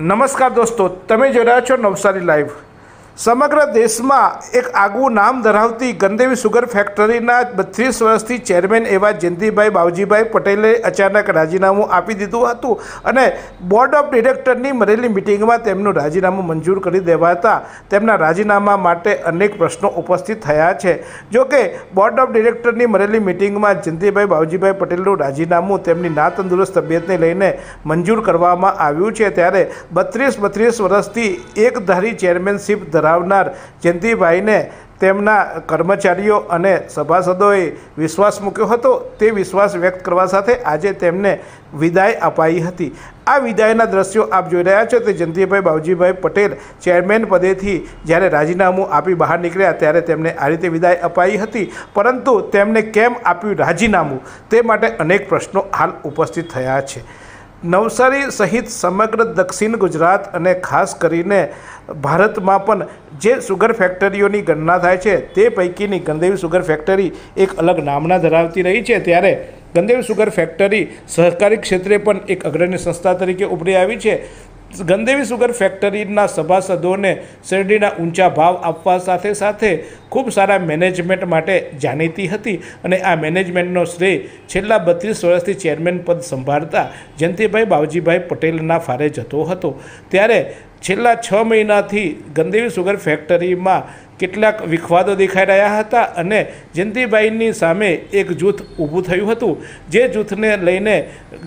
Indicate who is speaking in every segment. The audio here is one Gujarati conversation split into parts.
Speaker 1: નમસ્કાર દોસ્તો તમે જોઈ રહ્યા છો નવસારી લાઈવ સમગ્ર દેશમાં એક આગવું નામ ધરાવતી ગંદેવી સુગર ફેક્ટરીના બત્રીસ વર્ષથી ચેરમેન એવા જયંતિભાઈ બાવજીભાઈ પટેલે અચાનક રાજીનામું આપી દીધું હતું અને બોર્ડ ઓફ ડિરેક્ટરની મળેલી મિટિંગમાં તેમનું રાજીનામું મંજૂર કરી દેવાતા તેમના રાજીનામા માટે અનેક પ્રશ્નો ઉપસ્થિત થયા છે જોકે બોર્ડ ઓફ ડિરેક્ટરની મળેલી મિટિંગમાં જયંતિભાઈ બાવજીભાઈ પટેલનું રાજીનામું તેમની ના તંદુરસ્ત તબિયતને લઈને મંજૂર કરવામાં આવ્યું છે ત્યારે બત્રીસ બત્રીસ વર્ષથી એકધારી ચેરમેનશીપ ધરાવ ધરાવનાર જયંતિભાઈને તેમના કર્મચારીઓ અને સભાસદોએ વિશ્વાસ મૂક્યો હતો તે વિશ્વાસ વ્યક્ત કરવા સાથે આજે તેમને વિદાય અપાઈ હતી આ વિદાયના દ્રશ્યો આપ જોઈ રહ્યા છો તે જયંતિભાઈ બાવજીભાઈ પટેલ ચેરમેન પદેથી જ્યારે રાજીનામું આપી બહાર નીકળ્યા ત્યારે તેમને આ રીતે વિદાય અપાઈ હતી પરંતુ તેમને કેમ આપ્યું રાજીનામું તે માટે અનેક પ્રશ્નો હાલ ઉપસ્થિત થયા છે નવસારી સહિત સમગ્ર દક્ષિણ ગુજરાત અને ખાસ કરીને ભારતમાં પણ જે સુગર ફેક્ટરીઓની ગણના થાય છે તે પૈકીની ગણદેવી સુગર ફેક્ટરી એક અલગ નામના ધરાવતી રહી છે ત્યારે ગણદેવી સુગર ફેક્ટરી સહકારી ક્ષેત્રે પણ એક અગ્રણી સંસ્થા તરીકે ઉભરી આવી છે ગંદેવી સુગર ફેક્ટરીના સભાસદોને શેરડીના ઊંચા ભાવ આપવા સાથે સાથે ખૂબ સારા મેનેજમેન્ટ માટે જાણીતી હતી અને આ મેનેજમેન્ટનો શ્રેય છેલ્લા બત્રીસ વર્ષથી ચેરમેન પદ સંભાળતા જયંતિભાઈ બાવજીભાઈ પટેલના ફારે જતો હતો ત્યારે છેલ્લા છ મહિનાથી ગંદેવી સુગર ફેક્ટરીમાં કેટલાક વિખવાદો દેખાઈ રહ્યા હતા અને જયંતિભાઈની સામે એક જૂથ ઊભું થયું હતું જે જૂથને લઈને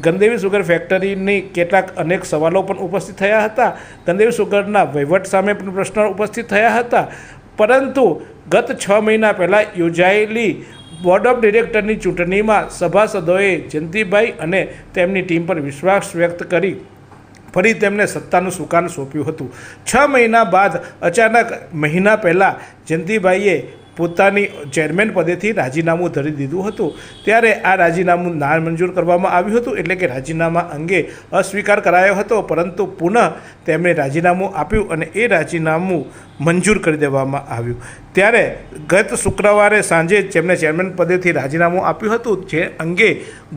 Speaker 1: ગંદેવી સુગર ફેક્ટરીની કેટલાક અનેક સવાલો પણ ઉપસ્થિત થયા હતા ગંદેવી સુગરના વહીવટ સામે પણ પ્રશ્નો ઉપસ્થિત થયા હતા પરંતુ ગત છ મહિના પહેલાં યોજાયેલી બોર્ડ ઓફ ડિરેક્ટરની ચૂંટણીમાં સભાસદોએ જયંતિભાઈ અને તેમની ટીમ પર વિશ્વાસ વ્યક્ત કરી ફરી તેમને સત્તાનું સુકાન સોંપ્યું હતું છ મહિના બાદ અચાનક મહિના પહેલાં જયંતિભાઈએ પોતાની ચેરમેન પદેથી રાજીનામું ધરી દીધું હતું ત્યારે આ રાજીનામું નામંજૂર કરવામાં આવ્યું હતું એટલે કે રાજીનામા અંગે અસ્વીકાર કરાયો હતો પરંતુ પુનઃ તેમણે રાજીનામું આપ્યું અને એ રાજીનામું મંજૂર કરી દેવામાં આવ્યું ત્યારે ગત શુક્રવારે સાંજે જેમણે ચેરમેન પદેથી રાજીનામું આપ્યું હતું જે અંગે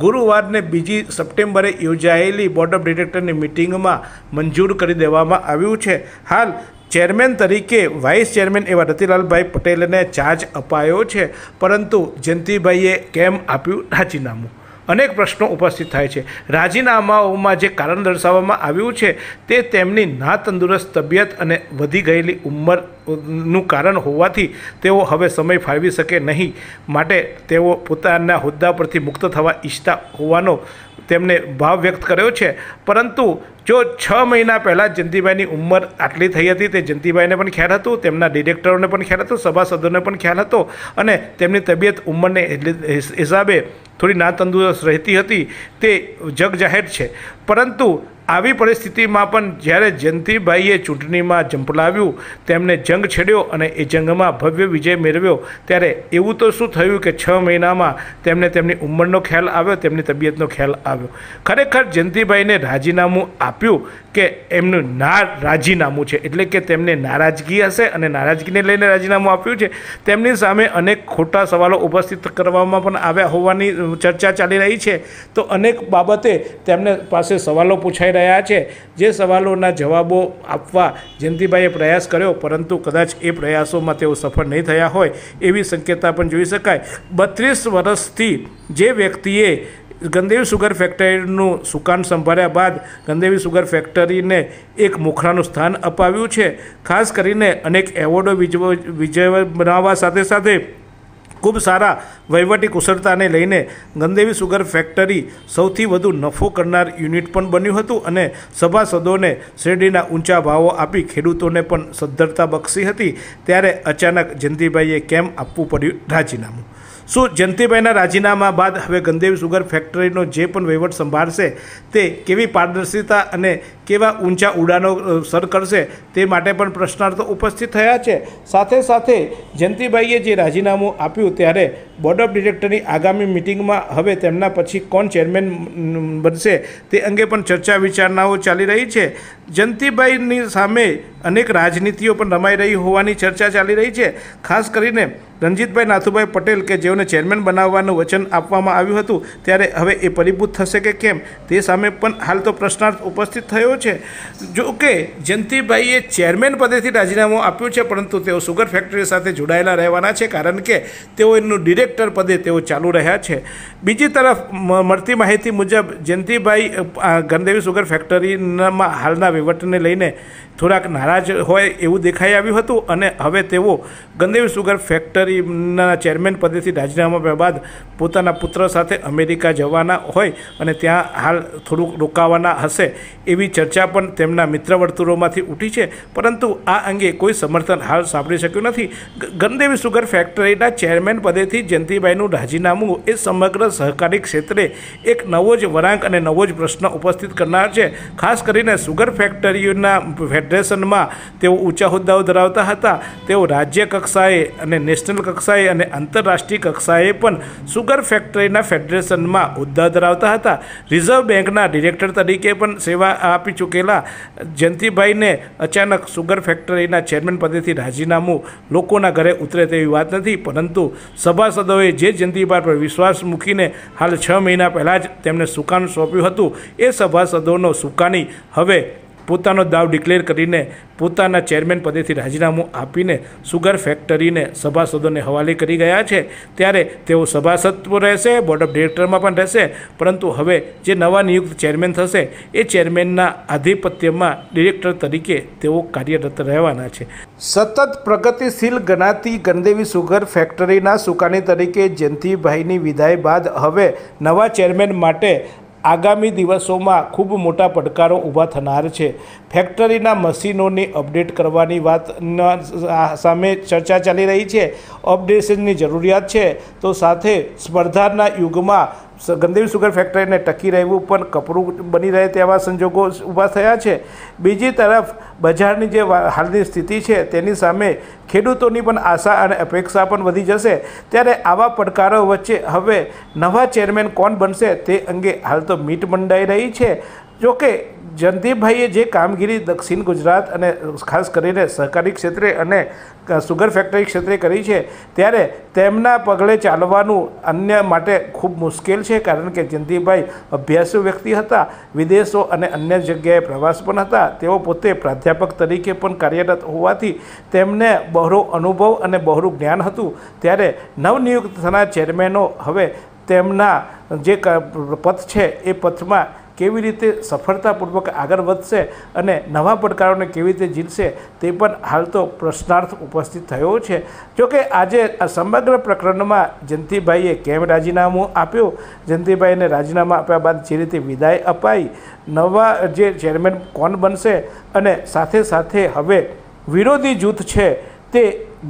Speaker 1: ગુરુવારને બીજી સપ્ટેમ્બરે યોજાયેલી બોર્ડ ઓફ ડિરેક્ટરની મિટિંગમાં મંજૂર કરી દેવામાં આવ્યું છે હાલ ચેરમેન તરીકે વાઇસ ચેરમેન એવા રતિલાલભાઈ પટેલને ચાર્જ અપાયો છે પરંતુ જયંતિભાઈએ કેમ આપ્યું રાજીનામું અનેક પ્રશ્નો ઉપસ્થિત થાય છે રાજીનામાઓમાં જે કારણ દર્શાવવામાં આવ્યું છે તે તેમની ના તંદુરસ્ત તબિયત અને વધી ગયેલી ઉંમરનું કારણ હોવાથી તેઓ હવે સમય ફાળવી શકે નહીં માટે તેઓ પોતાના હોદ્દા પરથી મુક્ત થવા ઈચ્છતા હોવાનો તેમણે ભાવ વ્યક્ત કર્યો છે પરંતુ જો છ મહિના પહેલાં જયંતિભાઈની ઉંમર આટલી થઈ હતી તે જયંતિભાઈને પણ ખ્યાલ હતું તેમના ડિરેક્ટરોને પણ ખ્યાલ હતો સભાસદોને પણ ખ્યાલ હતો અને તેમની તબિયત ઉંમરને હિસાબે થોડી ના તંદુરસ્ત રહેતી હતી તે જગજાહેર છે પરંતુ આવી પરિસ્થિતિમાં પણ જ્યારે જયંતિભાઈએ ચૂંટણીમાં ઝંપલાવ્યું તેમણે જંગ છેડ્યો અને એ જંગમાં ભવ્ય વિજય મેળવ્યો ત્યારે એવું તો શું થયું કે છ મહિનામાં તેમને તેમની ઉંમરનો ખ્યાલ આવ્યો તેમની તબિયતનો ખ્યાલ આવ્યો ખરેખર જયંતિભાઈને રાજીનામું આપ્યું કે એમનું ના રાજીનામું છે એટલે કે તેમને નારાજગી હશે અને નારાજગીને લઈને રાજીનામું આપ્યું છે તેમની સામે અનેક ખોટા સવાલો ઉપસ્થિત કરવામાં પણ આવ્યા હોવાની ચર્ચા ચાલી રહી છે તો અનેક બાબતે તેમને પાસે પાસે સવાલો પૂછાઈ રહ્યા છે જે સવાલોના જવાબો આપવા જયંતિભાઈએ પ્રયાસ કર્યો પરંતુ કદાચ એ પ્રયાસોમાં તેઓ સફળ નહીં થયા હોય એવી શક્યતા પણ જોઈ શકાય બત્રીસ વર્ષથી જે વ્યક્તિએ ગંદેવી સુગર ફેક્ટરીનું સુકાન સંભાળ્યા બાદ ગંદેવી સુગર ફેક્ટરીને એક મુખડાનું સ્થાન અપાવ્યું છે ખાસ કરીને અનેક એવોર્ડો વિજવ વિજય બનાવવા સાથે સાથે ખૂબ સારા વહીવટી કુશળતાને લઈને ગંદેવી સુગર ફેક્ટરી સૌથી વધુ નફો કરનાર યુનિટ પણ બન્યું હતું અને સભાસદોને શેરડીના ઊંચા ભાવો આપી ખેડૂતોને પણ સદ્ધરતા બક્ષી હતી ત્યારે અચાનક જયંતિભાઈએ કેમ આપવું પડ્યું રાજીનામું શું જયંતિભાઈના રાજીનામા બાદ હવે ગંદેવી સુગર ફેક્ટરીનો જે પણ વહીવટ સંભાળશે તે કેવી પારદર્શિતા અને કેવા ઊંચા ઉડાનો સર કરશે તે માટે પણ પ્રશ્નાર્થો ઉપસ્થિત થયા છે સાથે સાથે જયંતિભાઈએ જે રાજીનામું આપ્યું ત્યારે બોર્ડ ઓફ ડિરેક્ટરની આગામી મિટિંગમાં હવે તેમના પછી કોણ ચેરમેન બનશે તે અંગે પણ ચર્ચા વિચારણાઓ ચાલી રહી છે જયંતિભાઈની સામે અનેક રાજનીતિઓ પણ રમાઈ રહી હોવાની ચર્ચા ચાલી રહી છે ખાસ કરીને રણજીતભાઈ નાથુભાઈ પટેલ કે જેઓને ચેરમેન બનાવવાનું વચન આપવામાં આવ્યું હતું ત્યારે હવે એ પરિભૂત થશે કે કેમ તે સામે પણ હાલ તો પ્રશ્નાર્થ ઉપસ્થિત થયો છે જો કે જયંતિભાઈએ ચેરમેન પદેથી રાજીનામું આપ્યું છે પરંતુ તેઓ સુગર ફેક્ટરી સાથે જોડાયેલા રહેવાના છે કારણ કે તેઓ એનું ડિરેક્ટ ડિરેક્ટર પદે તેઓ ચાલુ રહ્યા છે બીજી તરફ મળતી માહિતી મુજબ જયંતિભાઈ ગંદેવી સુગર ફેક્ટરીમાં હાલના વહીવટને લઈને થોડાક નારાજ હોય એવું દેખાઈ આવ્યું હતું અને હવે તેઓ ગંદેવ સુગર ફેક્ટરીના ચેરમેન પદેથી રાજીનામા આપ્યા બાદ પોતાના પુત્ર સાથે અમેરિકા જવાના હોય અને ત્યાં હાલ થોડુંક રોકાવાના હશે એવી ચર્ચા પણ તેમના મિત્ર વર્તુળોમાંથી ઉઠી છે પરંતુ આ અંગે કોઈ સમર્થન હાલ સાંભળી શક્યું નથી ગંદેવી સુગર ફેક્ટરીના ચેરમેન પદેથી જયંતિભાઈનું રાજીનામું એ સમગ્ર સહકારી ક્ષેત્રે એક નવો જ વળાંક અને નવો જ પ્રશ્ન ઉપસ્થિત કરનાર છે ખાસ કરીને સુગર ફેક્ટરીઓના ફેડરેશનમાં તેઓ ઊંચા હોદ્દાઓ ધરાવતા હતા તેઓ રાજ્ય કક્ષાએ અને નેશનલ કક્ષાએ અને આંતરરાષ્ટ્રીય કક્ષાએ પણ સુગર ફેક્ટરીના ફેડરેશનમાં હોદ્દા ધરાવતા હતા રિઝર્વ બેંકના ડિરેક્ટર તરીકે પણ સેવા આપી ચૂકેલા જયંતિભાઈને અચાનક સુગર ફેક્ટરીના ચેરમેન પદેથી રાજીનામું લોકોના ઘરે ઉતરે તેવી વાત નથી પરંતુ સભાસદોએ જે જયંતિભાઈ પર વિશ્વાસ મૂકીને હાલ છ મહિના પહેલાં જ તેમને સુકાન સોંપ્યું હતું એ સભાસદોનો સુકાની હવે પોતાનો દાવ ડિક્લેર કરીને પોતાના ચેરમેન પદેથી રાજીનામું આપીને સુગર ફેક્ટરીને સભાસદોને હવાલે કરી ગયા છે ત્યારે તેઓ સભાસદ રહેશે બોર્ડ ઓફ ડિરેક્ટરમાં પણ રહેશે પરંતુ હવે જે નવા નિયુક્ત ચેરમેન થશે એ ચેરમેનના આધિપત્યમાં ડિરેક્ટર તરીકે તેઓ કાર્યરત રહેવાના છે સતત પ્રગતિશીલ ગણાતી ગણદેવી સુગર ફેક્ટરીના સુકાની તરીકે જયંતિભાઈની વિદાય બાદ હવે નવા ચેરમેન માટે આગામી દિવસોમાં ખૂબ મોટા પડકારો ઊભા થનાર છે ફેક્ટરીના મશીનોની અપડેટ કરવાની વાત સામે ચર્ચા ચાલી રહી છે અપડેશનની જરૂરિયાત છે તો સાથે સ્પર્ધાના યુગમાં ગંદીવ સુગર ફેક્ટરીને ટકી રહેવું પણ કપરું બની રહે તેવા સંજોગો ઊભા થયા છે બીજી તરફ બજારની જે હાલની સ્થિતિ છે તેની સામે ખેડૂતોની પણ આશા અને અપેક્ષા પણ વધી જશે ત્યારે આવા પડકારો વચ્ચે હવે નવા ચેરમેન કોણ બનશે તે અંગે હાલ તો મીટ મંડાઈ રહી છે જોકે જયંતિભાઈએ જે કામગીરી દક્ષિણ ગુજરાત અને ખાસ કરીને સહકારી ક્ષેત્રે અને સુગર ફેક્ટરી ક્ષેત્રે કરી છે ત્યારે તેમના પગલે ચાલવાનું અન્ય માટે ખૂબ મુશ્કેલ છે કારણ કે જયંતિભાઈ અભ્યાસુ વ્યક્તિ હતા વિદેશો અને અન્ય જગ્યાએ પ્રવાસ પણ હતા તેઓ પોતે પ્રાધ્યાપક તરીકે પણ કાર્યરત હોવાથી તેમને બહોરો અનુભવ અને બહોરું જ્ઞાન હતું ત્યારે નવનિયુક્ત થનાર ચેરમેનો હવે તેમના જે પથ છે એ પથમાં કેવી રીતે સફળતાપૂર્વક આગળ વધશે અને નવા પડકારોને કેવી રીતે જીતશે તે પણ હાલ તો પ્રશ્નાર્થ ઉપસ્થિત થયો છે જોકે આજે આ સમગ્ર પ્રકરણમાં જયંતિભાઈએ કેમ રાજીનામું આપ્યું જયંતિભાઈને રાજીનામું આપ્યા બાદ જે રીતે વિદાય અપાઈ નવા જે ચેરમેન કોણ બનશે અને સાથે સાથે હવે વિરોધી જૂથ છે તે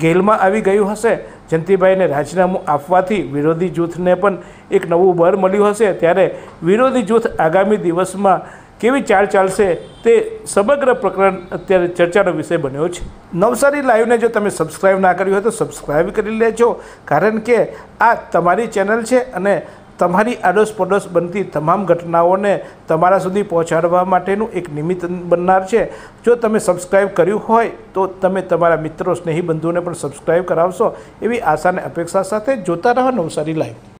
Speaker 1: ગેલમાં આવી ગયું હશે જયંતિભાઈને રાજીનામું આપવાથી વિરોધી જૂથને પણ એક નવું બળ મળ્યું હશે ત્યારે વિરોધી જૂથ આગામી દિવસમાં કેવી ચાલ ચાલશે તે સમગ્ર પ્રકરણ અત્યારે ચર્ચાનો વિષય બન્યો છે નવસારી લાઈવને જો તમે સબસ્ક્રાઈબ ના કર્યું હોય તો સબસ્ક્રાઈબ કરી લેજો કારણ કે આ તમારી ચેનલ છે અને તમારી આડોશ પડોશ બનતી તમામ ઘટનાઓને તમારા સુધી પહોંચાડવા માટેનું એક નિમિત્ત બનનાર છે જો તમે સબસ્ક્રાઈબ કર્યું હોય તો તમે તમારા મિત્રો સ્નેહી બંધુઓને પણ સબસ્ક્રાઈબ કરાવશો એવી આશાને અપેક્ષા સાથે જોતા રહો નવસારી લાઈવ